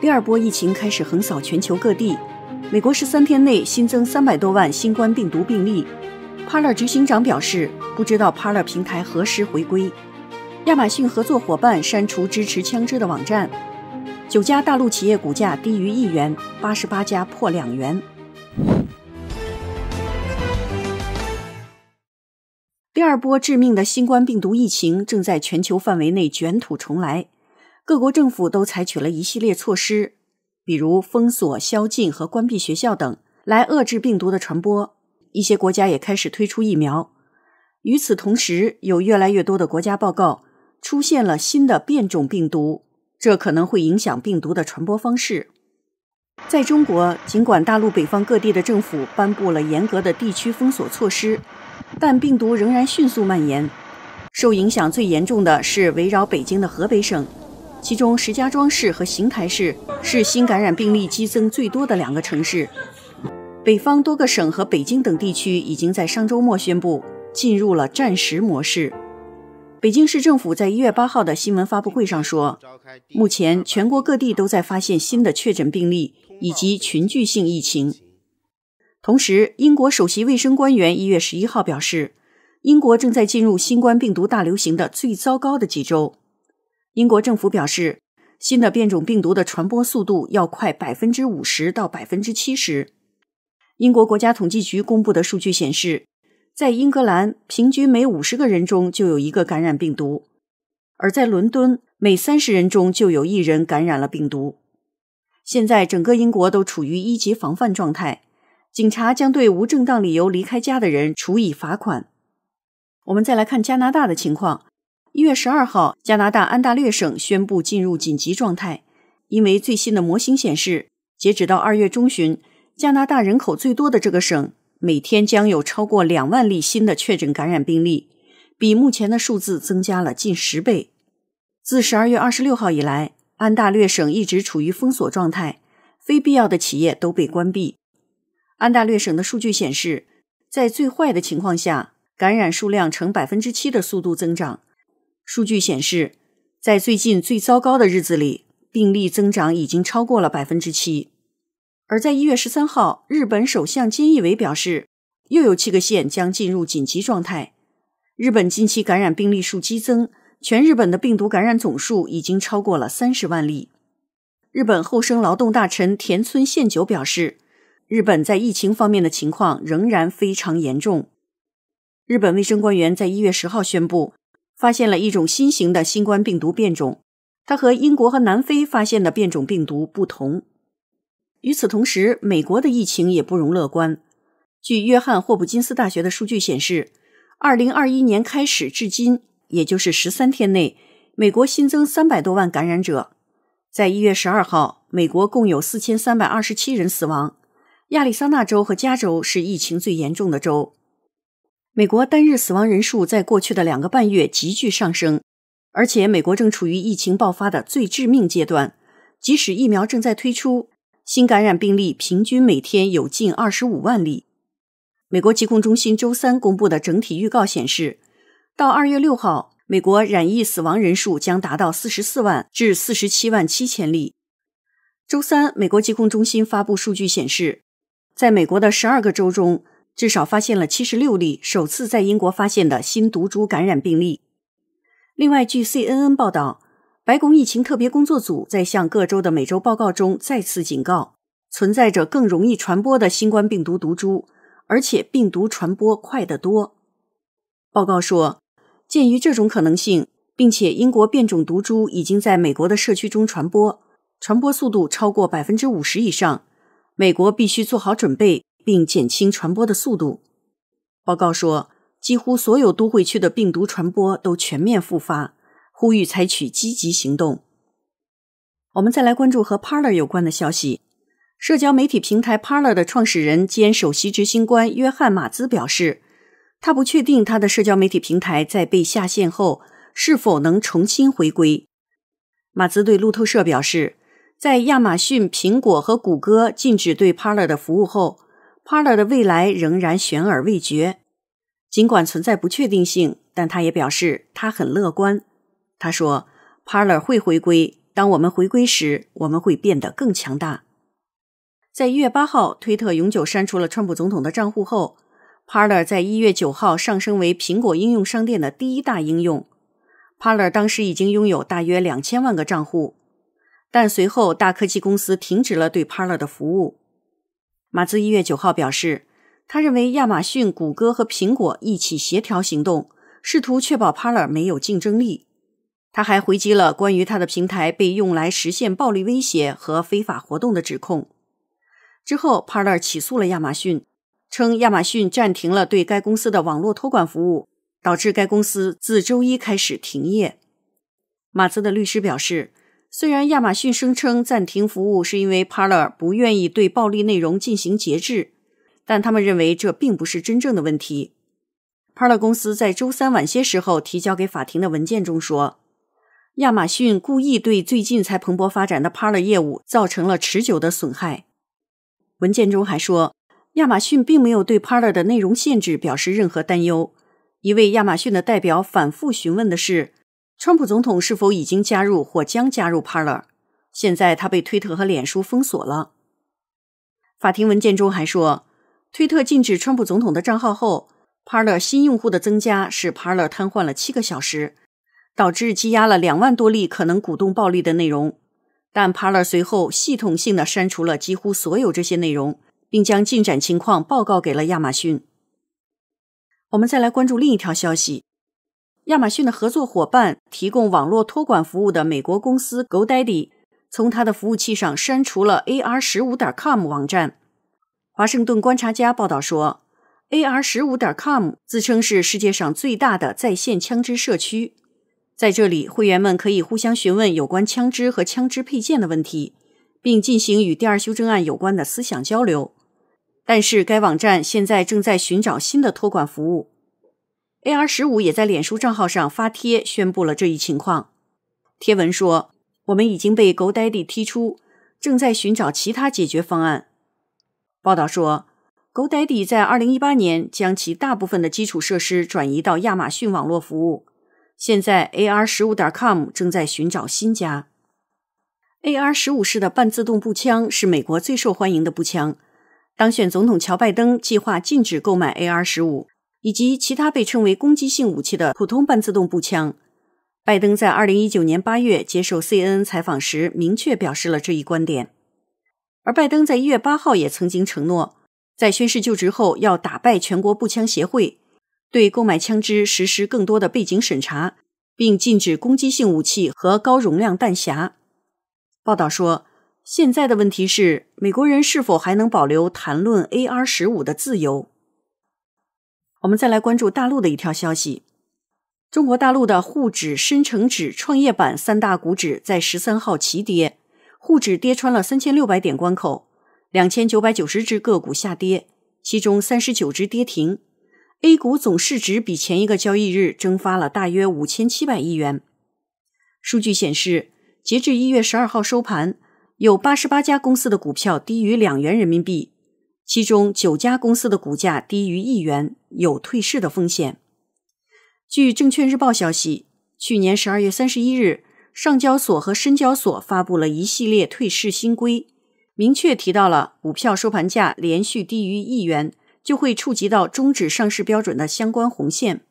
第二波疫情开始横扫全球各地，美国十三天内新增三百多万新冠病毒病例。Paler 执行长表示，不知道 Paler 平台何时回归。亚马逊合作伙伴删除支持枪支的网站。九家大陆企业股价低于一元，八十八家破两元。第二波致命的新冠病毒疫情正在全球范围内卷土重来。各国政府都采取了一系列措施，比如封锁、宵禁和关闭学校等，来遏制病毒的传播。一些国家也开始推出疫苗。与此同时，有越来越多的国家报告出现了新的变种病毒，这可能会影响病毒的传播方式。在中国，尽管大陆北方各地的政府颁布了严格的地区封锁措施，但病毒仍然迅速蔓延。受影响最严重的是围绕北京的河北省。其中，石家庄市和邢台市是新感染病例激增最多的两个城市。北方多个省和北京等地区已经在上周末宣布进入了战时模式。北京市政府在一月八号的新闻发布会上说，目前全国各地都在发现新的确诊病例以及群聚性疫情。同时，英国首席卫生官员一月十一号表示，英国正在进入新冠病毒大流行的最糟糕的几周。英国政府表示，新的变种病毒的传播速度要快百分之五十到百分之七十。英国国家统计局公布的数据显示，在英格兰平均每五十个人中就有一个感染病毒，而在伦敦每三十人中就有一人感染了病毒。现在整个英国都处于一级防范状态，警察将对无正当理由离开家的人处以罚款。我们再来看加拿大的情况。一月十二号，加拿大安大略省宣布进入紧急状态，因为最新的模型显示，截止到二月中旬，加拿大人口最多的这个省每天将有超过两万例新的确诊感染病例，比目前的数字增加了近十倍。自十二月二十六号以来，安大略省一直处于封锁状态，非必要的企业都被关闭。安大略省的数据显示，在最坏的情况下，感染数量呈百分之七的速度增长。数据显示，在最近最糟糕的日子里，病例增长已经超过了百分之七。而在一月十三号，日本首相菅义伟表示，又有七个县将进入紧急状态。日本近期感染病例数激增，全日本的病毒感染总数已经超过了三十万例。日本厚生劳动大臣田村宪久表示，日本在疫情方面的情况仍然非常严重。日本卫生官员在一月十号宣布。发现了一种新型的新冠病毒变种，它和英国和南非发现的变种病毒不同。与此同时，美国的疫情也不容乐观。据约翰霍普金斯大学的数据显示，二零二一年开始至今，也就是十三天内，美国新增三百多万感染者。在一月十二号，美国共有四千三百二十七人死亡。亚利桑那州和加州是疫情最严重的州。美国单日死亡人数在过去的两个半月急剧上升，而且美国正处于疫情爆发的最致命阶段。即使疫苗正在推出，新感染病例平均每天有近二十五万例。美国疾控中心周三公布的整体预告显示，到二月六号，美国染疫死亡人数将达到四十四万至四十七万七千例。周三，美国疾控中心发布数据显示，在美国的十二个州中。至少发现了七十六例首次在英国发现的新毒株感染病例。另外，据 CNN 报道，白宫疫情特别工作组在向各州的每周报告中再次警告，存在着更容易传播的新冠病毒毒株，而且病毒传播快得多。报告说，鉴于这种可能性，并且英国变种毒株已经在美国的社区中传播，传播速度超过百分之五十以上，美国必须做好准备。并减轻传播的速度。报告说，几乎所有都会区的病毒传播都全面复发，呼吁采取积极行动。我们再来关注和 Parler 有关的消息。社交媒体平台 Parler 的创始人兼首席执行官约翰马兹表示，他不确定他的社交媒体平台在被下线后是否能重新回归。马兹对路透社表示，在亚马逊、苹果和谷歌禁止对 Parler 的服务后，Parler 的未来仍然悬而未决，尽管存在不确定性，但他也表示他很乐观。他说：“Parler 会回归。当我们回归时，我们会变得更强大。”在一月八号，推特永久删除了川普总统的账户后，Parler 在一月九号上升为苹果应用商店的第一大应用。Parler 当时已经拥有大约两千万个账户，但随后大科技公司停止了对 Parler 的服务。马兹一月九号表示，他认为亚马逊、谷歌和苹果一起协调行动，试图确保 Paler 没有竞争力。他还回击了关于他的平台被用来实现暴力威胁和非法活动的指控。之后，Paler 起诉了亚马逊，称亚马逊暂停了对该公司的网络托管服务，导致该公司自周一开始停业。马兹的律师表示。虽然亚马逊声称暂停服务是因为 Parler 不愿意对暴力内容进行节制，但他们认为这并不是真正的问题。Parler 公司在周三晚些时候提交给法庭的文件中说，亚马逊故意对最近才蓬勃发展的 Parler 业务造成了持久的损害。文件中还说，亚马逊并没有对 Parler 的内容限制表示任何担忧。一位亚马逊的代表反复询问的是。川普总统是否已经加入或将加入 Parler？现在他被推特和脸书封锁了。法庭文件中还说，推特禁止川普总统的账号后，Parler 新用户的增加使 Parler 瘫痪了七个小时，导致积压了两万多例可能鼓动暴力的内容。但 Parler 随后系统性的删除了几乎所有这些内容，并将进展情况报告给了亚马逊。我们再来关注另一条消息。亚马逊的合作伙伴、提供网络托管服务的美国公司 Go Daddy 从他的服务器上删除了 ar 十五点 com 网站。华盛顿观察家报道说，ar 十五点 com 自称是世界上最大的在线枪支社区，在这里，会员们可以互相询问有关枪支和枪支配件的问题，并进行与第二修正案有关的思想交流。但是，该网站现在正在寻找新的托管服务。A.R. 十五也在脸书账号上发帖宣布了这一情况。贴文说：“我们已经被狗 Daddy 踢出，正在寻找其他解决方案。”报道说，狗 Daddy 在二零一八年将其大部分的基础设施转移到亚马逊网络服务，现在 A.R. 十五点 com 正在寻找新家。A.R. 十五式的半自动步枪是美国最受欢迎的步枪。当选总统乔拜登计划禁止购买 A.R. 十五。以及其他被称为攻击性武器的普通半自动步枪，拜登在二零一九年八月接受 CNN 采访时明确表示了这一观点。而拜登在一月八号也曾经承诺，在宣誓就职后要打败全国步枪协会，对购买枪支实施更多的背景审查，并禁止攻击性武器和高容量弹匣。报道说，现在的问题是，美国人是否还能保留谈论 AR-15 的自由？我们再来关注大陆的一条消息：中国大陆的沪指、深成指、创业板三大股指在十三号齐跌，沪指跌穿了三千六百点关口，两千九百九十只个股下跌，其中三十九只跌停。A 股总市值比前一个交易日蒸发了大约五千七百亿元。数据显示，截至一月十二号收盘，有八十八家公司的股票低于两元人民币，其中九家公司的股价低于一元。有退市的风险。据证券日报消息，去年十二月三十一日，上交所和深交所发布了一系列退市新规，明确提到了股票收盘价连续低于一元，就会触及到终止上市标准的相关红线。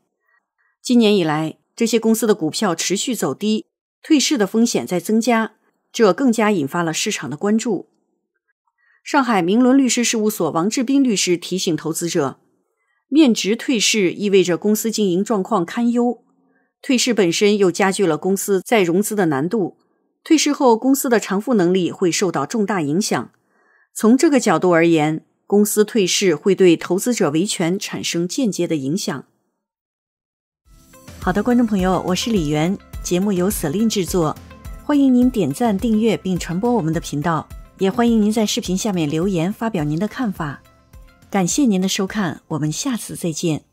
今年以来，这些公司的股票持续走低，退市的风险在增加，这更加引发了市场的关注。上海明伦律师事务所王志斌律师提醒投资者。面值退市意味着公司经营状况堪忧，退市本身又加剧了公司再融资的难度。退市后，公司的偿付能力会受到重大影响。从这个角度而言，公司退市会对投资者维权产生间接的影响。好的，观众朋友，我是李媛，节目由舍令制作。欢迎您点赞、订阅并传播我们的频道，也欢迎您在视频下面留言发表您的看法。感谢您的收看，我们下次再见。